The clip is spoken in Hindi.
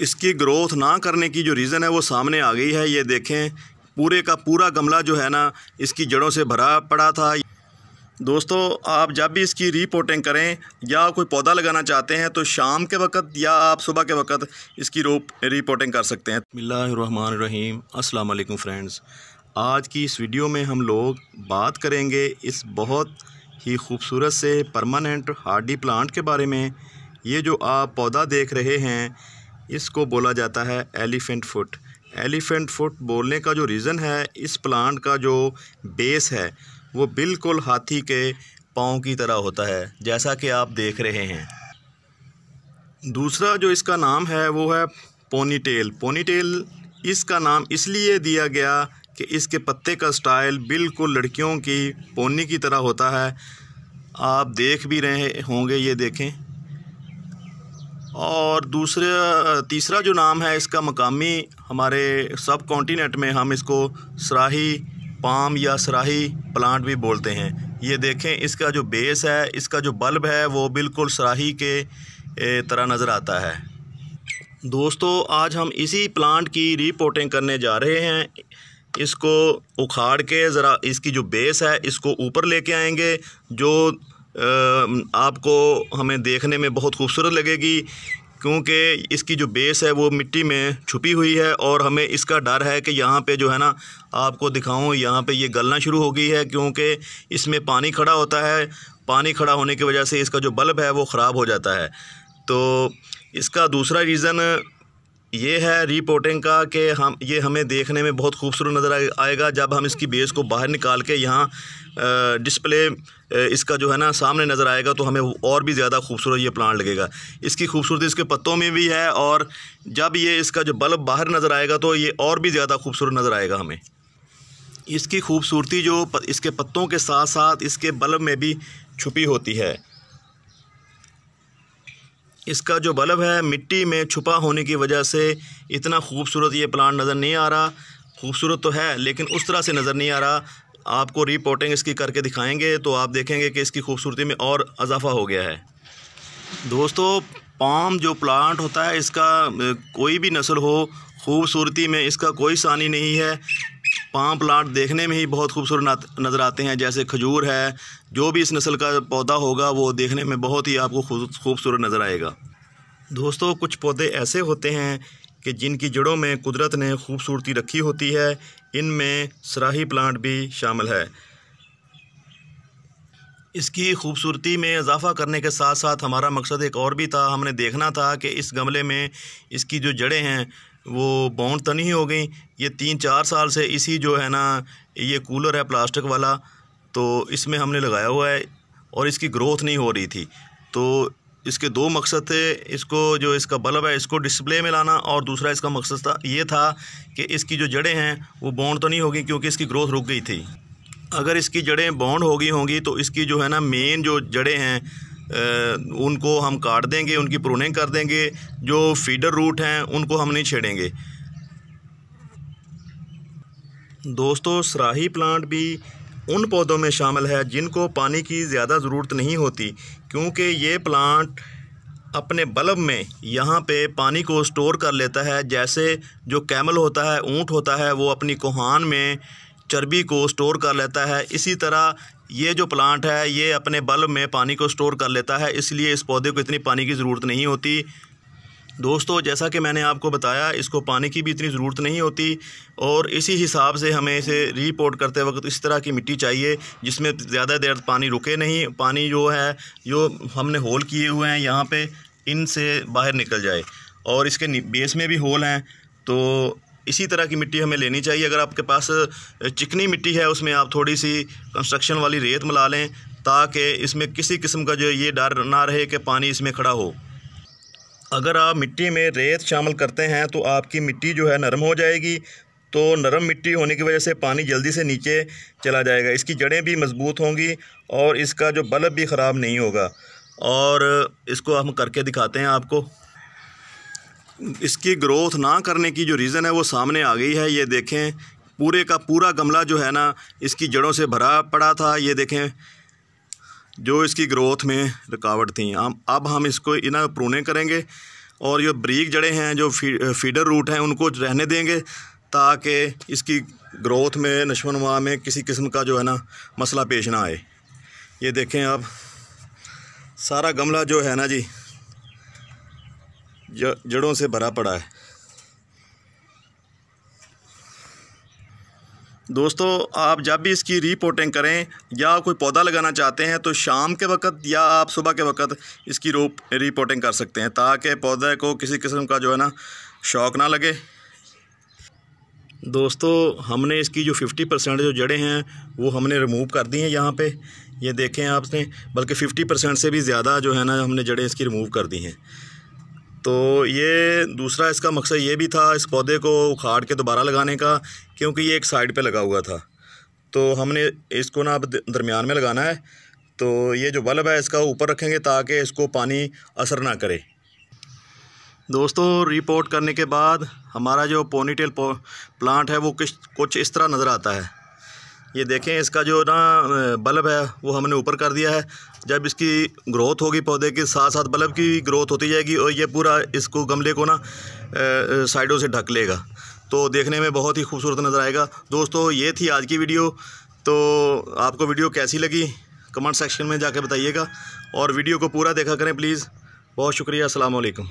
इसकी ग्रोथ ना करने की जो रीज़न है वो सामने आ गई है ये देखें पूरे का पूरा गमला जो है ना इसकी जड़ों से भरा पड़ा था दोस्तों आप जब भी इसकी रिपोर्टिंग करें या कोई पौधा लगाना चाहते हैं तो शाम के वक्त या आप सुबह के वक्त इसकी रोप रिपोर्टिंग कर सकते हैं बिल्लाम अस्सलाम वालेकुम फ्रेंड्स आज की इस वीडियो में हम लोग बात करेंगे इस बहुत ही खूबसूरत से परमानेंट हार्डी प्लांट के बारे में ये जो आप पौधा देख रहे हैं इसको बोला जाता है एलिफेंट फुट एलिफेंट फुट बोलने का जो रीज़न है इस प्लांट का जो बेस है वो बिल्कुल हाथी के पाँव की तरह होता है जैसा कि आप देख रहे हैं दूसरा जो इसका नाम है वो है पोनी टेल पोनी टेल इसका नाम इसलिए दिया गया कि इसके पत्ते का स्टाइल बिल्कुल लड़कियों की पोनी की तरह होता है आप देख भी रहे होंगे ये देखें और दूसरा तीसरा जो नाम है इसका मकामी हमारे सब कॉन्टीनेंट में हम इसको सराही पाम या सराही प्लांट भी बोलते हैं ये देखें इसका जो बेस है इसका जो बल्ब है वो बिल्कुल सराही के तरह नज़र आता है दोस्तों आज हम इसी प्लांट की रिपोर्टिंग करने जा रहे हैं इसको उखाड़ के ज़रा इसकी जो बेस है इसको ऊपर लेके आएंगे जो आपको हमें देखने में बहुत खूबसूरत लगेगी क्योंकि इसकी जो बेस है वो मिट्टी में छुपी हुई है और हमें इसका डर है कि यहाँ पे जो है ना आपको दिखाऊँ यहाँ पे ये गलना शुरू हो गई है क्योंकि इसमें पानी खड़ा होता है पानी खड़ा होने की वजह से इसका जो बल्ब है वो ख़राब हो जाता है तो इसका दूसरा रीज़न ये है रिपोर्टिंग का कि हम ये हमें देखने में बहुत खूबसूरत नज़र आएगा जब हम इसकी बेस को बाहर निकाल के यहाँ डिस्प्ले इसका जो है ना सामने नज़र आएगा तो हमें और भी ज़्यादा खूबसूरत ये प्लांट लगेगा इसकी खूबसूरती इसके पत्तों में भी है और जब ये इसका जो बल्ब बाहर नज़र आएगा तो ये और भी ज़्यादा खूबसूरत नज़र आएगा हमें इसकी खूबसूरती जो इसके पत्तों के साथ साथ इसके बल्ब में भी छुपी होती है इसका जो बल्ब है मिट्टी में छुपा होने की वजह से इतना खूबसूरत ये प्लांट नज़र नहीं आ रहा खूबसूरत तो है लेकिन उस तरह से नज़र नहीं आ रहा आपको रिपोर्टिंग इसकी करके दिखाएंगे तो आप देखेंगे कि इसकी खूबसूरती में और अजाफा हो गया है दोस्तों पाम जो प्लांट होता है इसका कोई भी नस्ल हो खूबसूरती में इसका कोई सानी नहीं है पाम प्लांट देखने में ही बहुत खूबसूरत नज़र आते हैं जैसे खजूर है जो भी इस नस्ल का पौधा होगा वो देखने में बहुत ही आपको खूबसूरत नज़र आएगा दोस्तों कुछ पौधे ऐसे होते हैं कि जिनकी जड़ों में कुदरत ने खूबसूरती रखी होती है इनमें सराही प्लांट भी शामिल है इसकी खूबसूरती में इजाफा करने के साथ साथ हमारा मकसद एक और भी था हमने देखना था कि इस गमले में इसकी जो जड़ें हैं वो बाउंड तो नहीं हो गई ये तीन चार साल से इसी जो है ना ये कूलर है प्लास्टिक वाला तो इसमें हमने लगाया हुआ है और इसकी ग्रोथ नहीं हो रही थी तो इसके दो मकसद थे इसको जो इसका बल्ब है इसको डिस्प्ले में लाना और दूसरा इसका मकसद था ये था कि इसकी जो जड़ें हैं वो बाउंड तो नहीं होगी क्योंकि इसकी ग्रोथ रुक गई थी अगर इसकी जड़ें बाउंड हो गई होंगी तो इसकी जो है ना मेन जो जड़ें हैं उनको हम काट देंगे उनकी प्रूनिंग कर देंगे जो फीडर रूट हैं उनको हम नहीं छेड़ेंगे दोस्तों सराही प्लांट भी उन पौधों में शामिल है जिनको पानी की ज़्यादा ज़रूरत नहीं होती क्योंकि ये प्लांट अपने बल्ब में यहाँ पे पानी को स्टोर कर लेता है जैसे जो कैमल होता है ऊँट होता है वो अपनी कोहान में चर्बी को स्टोर कर लेता है इसी तरह ये जो प्लांट है ये अपने बल्ब में पानी को स्टोर कर लेता है इसलिए इस पौधे को इतनी पानी की ज़रूरत नहीं होती दोस्तों जैसा कि मैंने आपको बताया इसको पानी की भी इतनी ज़रूरत नहीं होती और इसी हिसाब से हमें इसे रिपोर्ट करते वक्त इस तरह की मिट्टी चाहिए जिसमें ज़्यादा देर पानी रुके नहीं पानी जो है जो हमने होल किए हुए हैं यहाँ पर इनसे बाहर निकल जाए और इसके बेस में भी होल हैं तो इसी तरह की मिट्टी हमें लेनी चाहिए अगर आपके पास चिकनी मिट्टी है उसमें आप थोड़ी सी कंस्ट्रक्शन वाली रेत मिला लें ताकि इसमें किसी किस्म का जो ये डर ना रहे कि पानी इसमें खड़ा हो अगर आप मिट्टी में रेत शामिल करते हैं तो आपकी मिट्टी जो है नरम हो जाएगी तो नरम मिट्टी होने की वजह से पानी जल्दी से नीचे चला जाएगा इसकी जड़ें भी मज़बूत होंगी और इसका जो बल्ब भी ख़राब नहीं होगा और इसको हम करके दिखाते हैं आपको इसकी ग्रोथ ना करने की जो रीज़न है वो सामने आ गई है ये देखें पूरे का पूरा गमला जो है ना इसकी जड़ों से भरा पड़ा था ये देखें जो इसकी ग्रोथ में रुकावट थी हम अब हम इसको इना प्रूने करेंगे और जो ब्रीक जड़े हैं जो फी, फीडर रूट हैं उनको रहने देंगे ताकि इसकी ग्रोथ में नशोनुमा में किसी किस्म का जो है ना मसला पेश ना आए ये देखें आप सारा गमला जो है ना जी जड़ों से भरा पड़ा है दोस्तों आप जब भी इसकी रिपोर्टिंग करें या कोई पौधा लगाना चाहते हैं तो शाम के वक्त या आप सुबह के वक्त इसकी रोप रिपोर्टिंग कर सकते हैं ताकि पौधे को किसी किस्म का जो है ना शौक ना लगे दोस्तों हमने इसकी जो 50 परसेंट जो जड़ें हैं वो हमने रिमूव कर दी हैं यहाँ पे ये देखें आपने बल्कि 50 परसेंट से भी ज़्यादा जो है ना हमने जड़ें इसकी रिमूव कर दी हैं तो ये दूसरा इसका मकसद ये भी था इस पौधे को उखाड़ के दोबारा लगाने का क्योंकि ये एक साइड पे लगा हुआ था तो हमने इसको ना अब दरमियान में लगाना है तो ये जो बल्ब है इसका ऊपर रखेंगे ताकि इसको पानी असर ना करे दोस्तों रिपोर्ट करने के बाद हमारा जो पोनीटेल पो, प्लांट है वो किस कुछ इस तरह नज़र आता है ये देखें इसका जो ना बल्ब है वो हमने ऊपर कर दिया है जब इसकी ग्रोथ होगी पौधे के साथ साथ बल्ब की ग्रोथ होती जाएगी और ये पूरा इसको गमले को ना साइडों से ढक लेगा तो देखने में बहुत ही खूबसूरत नज़र आएगा दोस्तों ये थी आज की वीडियो तो आपको वीडियो कैसी लगी कमेंट सेक्शन में जाके बताइएगा और वीडियो को पूरा देखा करें प्लीज़ बहुत शुक्रिया अल्लाम